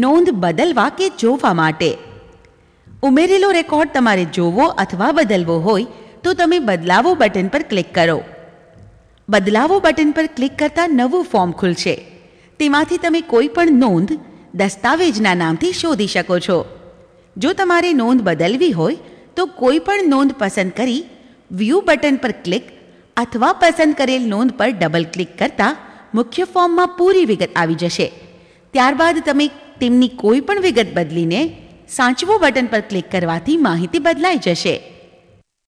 નોંધ બદલવા કે જોવા માટે ઉમેરેલો રેકોર્ડ તમારે જોવો અથવા બદલવો હોય તો તમે બદલાવો બટન પર ક્લિક કરો બદલાવો બટન પર ક્લિક કરતાં નવું ફોર્મ ખુલશે તેમાંથી તમે કોઈ પણ નોંધ દસ્તાવેજના નામથી શોધી શકો છો જો તમારે નોંધ બદલવી હોય તો કોઈ પણ નોંધ પસંદ કરી વ્યૂ બટન પર ક્લિક અથવા પસંદ કરેલ નોંધ પર ડબલ ક્લિક કરતાં મુખ્ય ફોર્મમાં પૂરી વિગત આવી જશે ત્યારબાદ તમે તેમની કોઈ પણ વિગત બદલીને સાચવો બટન પર ક્લિક કરવાથી માહિતી બદલાઈ જશે